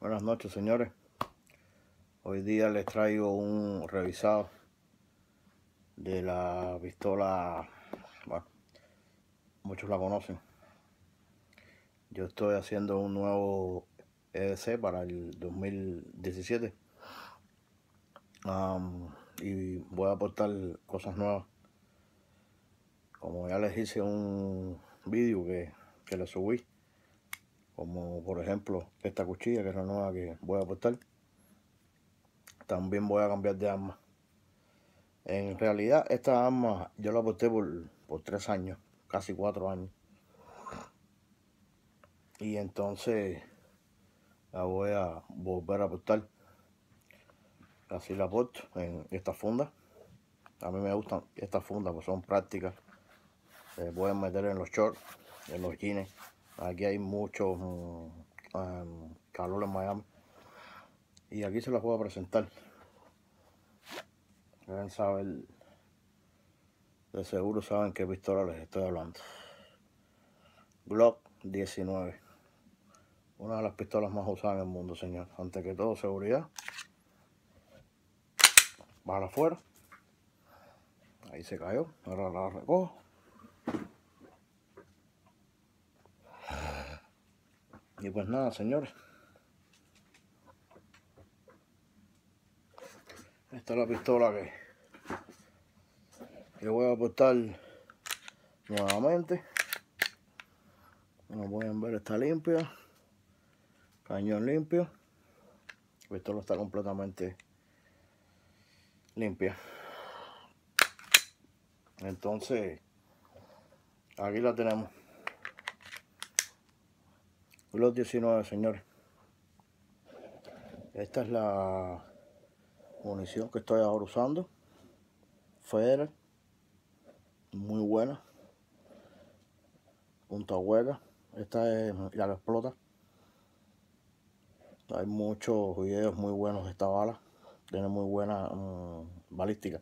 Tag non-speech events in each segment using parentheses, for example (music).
Buenas noches, señores. Hoy día les traigo un revisado de la pistola, bueno, muchos la conocen. Yo estoy haciendo un nuevo EDC para el 2017 y voy a aportar cosas nuevas. Como ya les hice un vídeo que, que les subí, como por ejemplo esta cuchilla que es la nueva que voy a aportar también voy a cambiar de arma en realidad esta arma yo la aporté por, por tres años casi cuatro años y entonces la voy a volver a aportar así la aporto en esta funda a mí me gustan estas fundas pues son prácticas se pueden meter en los shorts en los jeans Aquí hay mucho mm, em, calor en Miami. Y aquí se las voy a presentar. Deben saber, de seguro saben qué pistola les estoy hablando. Glock 19. Una de las pistolas más usadas en el mundo, señor. Antes que todo, seguridad. para afuera. Ahí se cayó. Ahora la recojo. Y pues nada, señores. Esta es la pistola que, que voy a aportar nuevamente. Como pueden ver está limpia. Cañón limpio. La pistola está completamente limpia. Entonces, aquí la tenemos. Los 19, señores. Esta es la munición que estoy ahora usando. Federal. Muy buena. Punta hueca. Esta es, ya la explota. Hay muchos videos muy buenos de esta bala. Tiene muy buena mm, balística.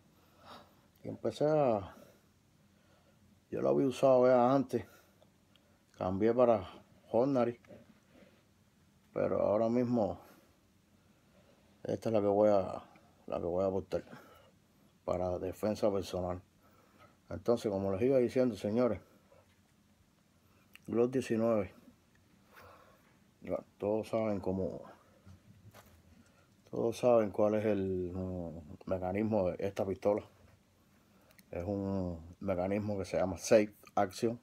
empecé a... Yo la había usado antes. Cambié para Hornary pero ahora mismo esta es la que voy a la que voy a apostar para defensa personal entonces como les iba diciendo señores Glock 19 todos saben cómo todos saben cuál es el mm, mecanismo de esta pistola es un mecanismo que se llama safe action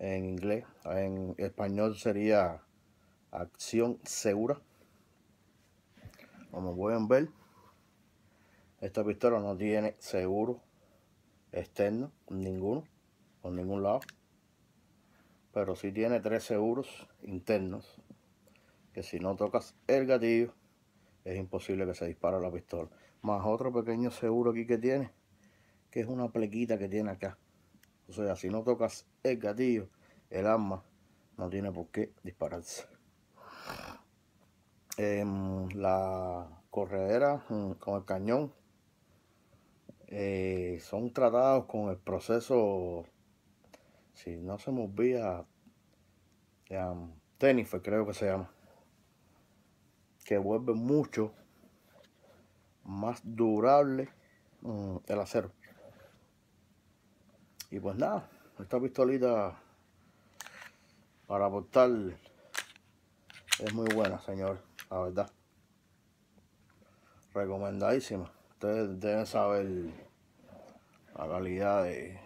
en inglés en español sería acción segura como pueden ver esta pistola no tiene seguro externo ninguno por ningún lado pero si tiene tres seguros internos que si no tocas el gatillo es imposible que se dispare la pistola más otro pequeño seguro aquí que tiene que es una plequita que tiene acá o sea si no tocas el gatillo el arma no tiene por qué dispararse Em, la corredera mm, con el cañón eh, son tratados con el proceso, si no se me olvida, creo que se llama, que vuelve mucho más durable mm, el acero. Y pues nada, esta pistolita para aportar es muy buena, señor la verdad. Recomendadísima. Ustedes deben saber la calidad de,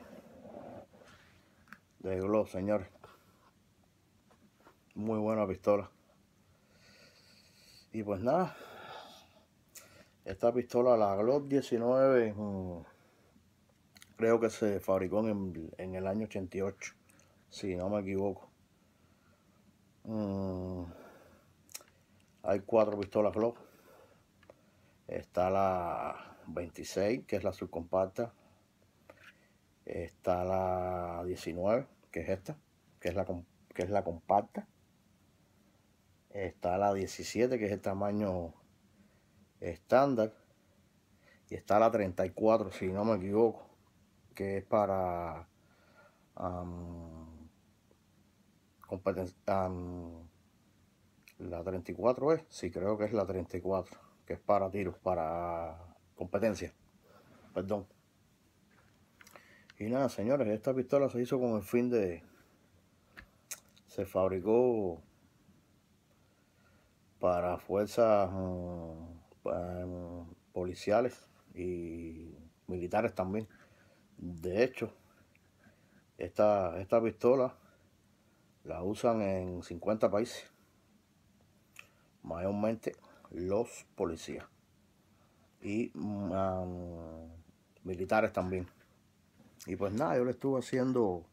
de Glow, señores. Muy buena pistola. Y pues nada. Esta pistola, la Glock 19, mm, creo que se fabricó en, en el año 88, si no me equivoco. Mm, hay cuatro pistolas Glock. Está la 26, que es la subcompacta. Está la 19, que es esta, que es la, que es la compacta. Está la 17, que es el tamaño estándar. Y está la 34, si no me equivoco, que es para um, la 34 es, sí, creo que es la 34, que es para tiros, para competencia. Perdón. Y nada, señores, esta pistola se hizo con el fin de... Se fabricó para fuerzas mm, mm, policiales y militares también. De hecho, esta, esta pistola la usan en 50 países mayormente los policías y ah, militares también. Y pues nada, yo le estuve haciendo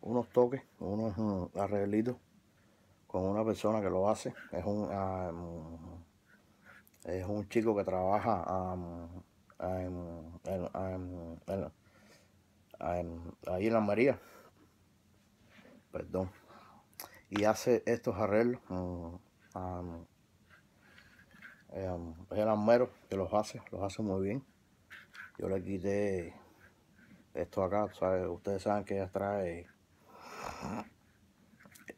unos toques, unos mm, arreglitos con una persona que lo hace. Es un, ah, es un chico que trabaja ah, ahí en la María. Perdón. Y hace estos arreglos. Mm, Um, es el que los hace, los hace muy bien. Yo le quité esto acá, ustedes saben que ya trae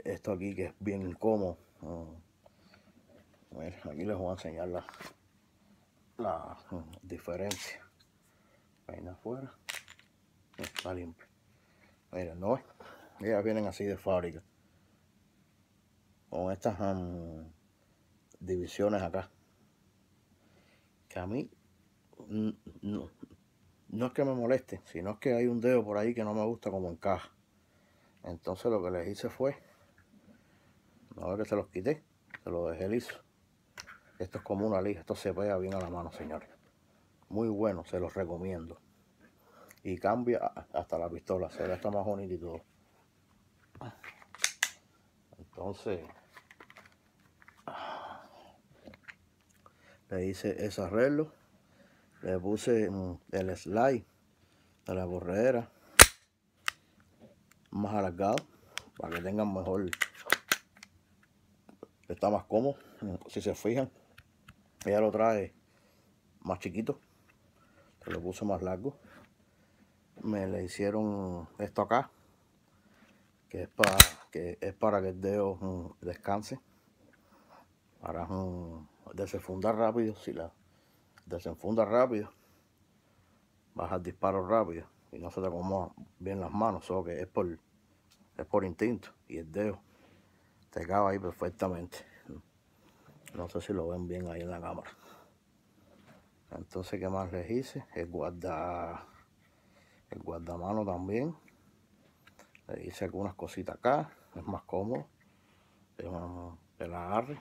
esto aquí que es bien incómodo. Mm. aquí les voy a enseñar la, mm, diferencia. Ahí afuera, está limpio. Miren, no, ellas vienen así de fábrica con estas um, divisiones acá. Que a mí no, es que me moleste, sino es que hay un dedo por ahí que no me gusta como encaja. Entonces lo que les hice fue, ver que se los quité, se los dejé liso. Esto es como una lija, esto se pega bien a la mano, señores. Muy bueno, se los recomiendo. Y cambia hasta la pistola, se ve hasta más bonito y todo. Entonces le hice ese arreglo le puse mm, el slide de la borrera más alargado para que tengan mejor está más cómodo mm, si se fijan ella lo trae más chiquito se lo puse más largo me le hicieron esto acá que es para que es para que el dedo mm, descanse Ahora desenfunda rápido, si la desenfunda rápido, baja el disparo rápido y no se te acomoda bien las manos, solo que es por, es por instinto y el dedo te acaba ahí perfectamente. No sé si lo ven bien ahí en la cámara. Entonces, ¿qué más les hice? El guarda, el guardamano también. Le hice algunas cositas acá, es más cómodo. Que agarre.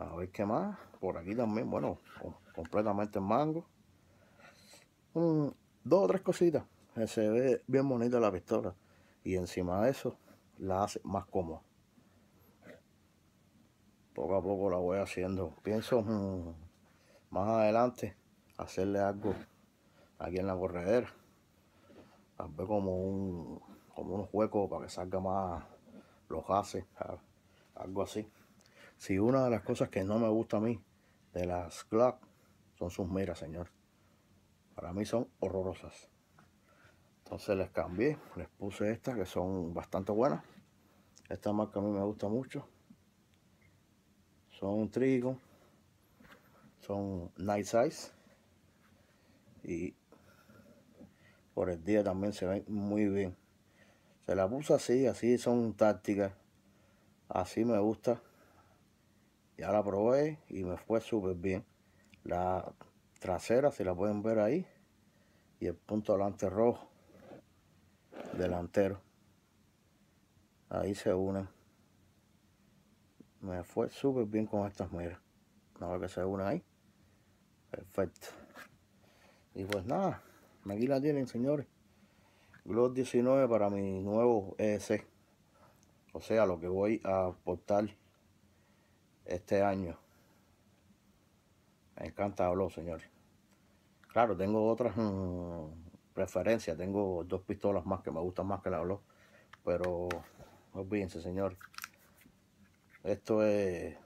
A ver qué más. Por aquí también, bueno, completamente en mango. dos o tres cositas. Eh, se ve bien bonita la pistola. Y encima de eso, la hace más cómoda. Poco a poco la voy haciendo. Pienso mm, más adelante hacerle algo aquí en la corredera. Tal vez como un como unos huecos para que salga más los haces, algo así. Si una de las cosas que no me gusta a mí de las Glock son sus miras, señor. Para mí son horrorosas. Entonces les cambié, les puse estas que son bastante buenas. Esta marca a mí me gusta mucho. Son trigo, son night size y por el día también se ven muy bien. Se la puse así, así son tácticas. Así me gusta ya la probé y me fue súper bien. La trasera, si la pueden ver ahí, y el punto delante rojo, delantero. Ahí se unen. Me fue súper bien con estas miras. vez que se unen ahí. Perfecto. Y pues nada, aquí la tienen, señores. Glock 19 para mi nuevo EC. O sea, lo que voy a portar este año. Me encanta hablar, señor. Claro, tengo otras mm, preferencias. Tengo dos pistolas más que me gustan más que la habló. Pero olvídense, señor. Esto es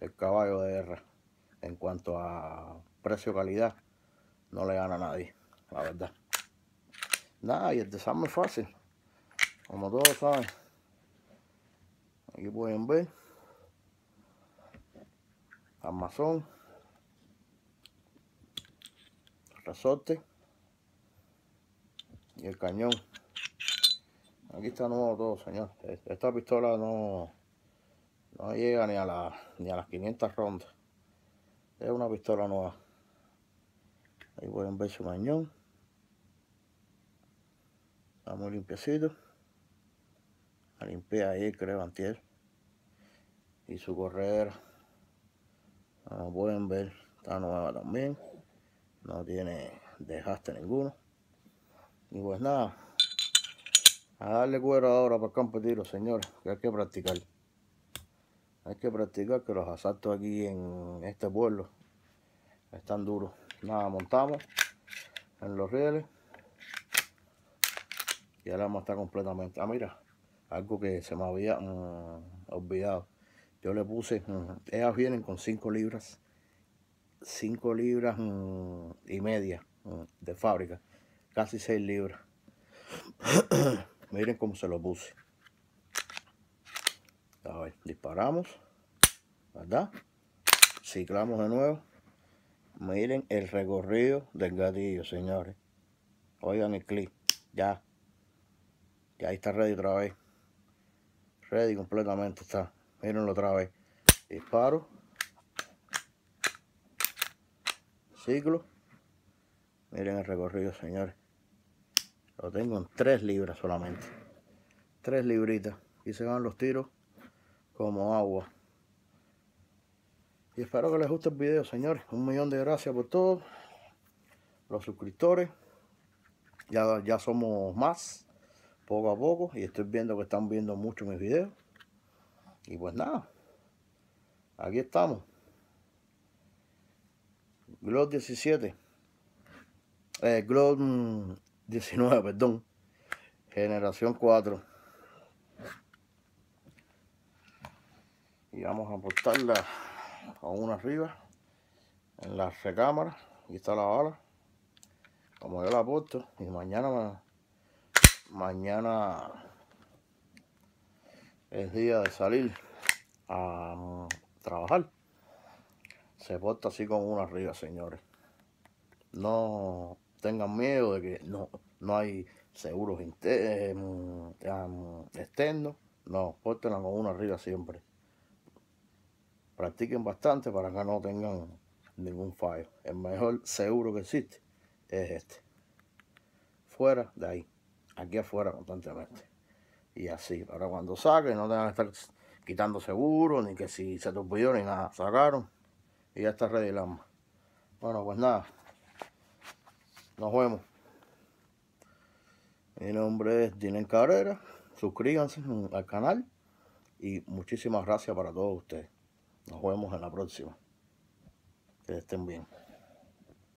el caballo de guerra. En cuanto a precio-calidad, no le gana a nadie, la verdad. Nada, y el desarme es fácil. Como todos saben. Aquí pueden ver. Amazon, resorte y el cañón. Aquí está nuevo todo, señor. E-, esta pistola no, no llega ni a, la, ni a las 500 rondas. Es una pistola nueva. Ahí pueden ver su cañón. Está muy limpiecito. La limpié ahí, creo, antier. Y su correr como pueden ver, está nueva también. No tiene desgaste ninguno. Y pues nada. A darle cuero ahora para competir, señores. Que hay que practicar. Hay que practicar que los asaltos aquí en este pueblo están duros. Nada, montamos en los rieles. Y ahora vamos a estar completamente. Ah, mira. Algo que se me había mm, olvidado. Yo le puse, mm, ellas vienen con 5 libras, 5 libras mm, y media mm, de fábrica, casi 6 libras. (coughs) Miren cómo se lo puse. A ver, disparamos, ¿verdad? Ciclamos de nuevo. Miren el recorrido del gatillo, señores. Oigan el clic, ya. Ya ahí está ready otra vez. Ready completamente está lo otra vez. Disparo. Ciclo. Miren el recorrido, señores. Lo tengo en 3 libras solamente. 3 libritas. Y se van los tiros como agua. Y espero que les guste el video, señores. Un millón de gracias por todos los suscriptores. Ya, ya somos más, poco a poco. Y estoy viendo que están viendo mucho mis videos. Y pues nada, aquí estamos. Glock 17. Eh, 19, perdón. Generación 4. Y vamos a aportarla a una arriba. En la recámara. y está la bala. Como yo la aporto. Y mañana... Mañana es día de salir a trabajar, se porta así con una arriba, señores. No tengan miedo de que no, no hay seguros externos. No, pórtenla con una arriba siempre. Practiquen bastante para que no tengan ningún fallo. El mejor seguro que existe es este. Fuera de ahí. Aquí afuera constantemente y así. Ahora cuando saquen no tengan que estar quitando seguro, ni que si se te olvidó ni nada. Sacaron y ya está ready Bueno, pues nada. Nos vemos. Mi nombre es Dinen Carrera. Suscríbanse al canal y muchísimas gracias para todos ustedes. Nos vemos en la próxima. Que estén bien.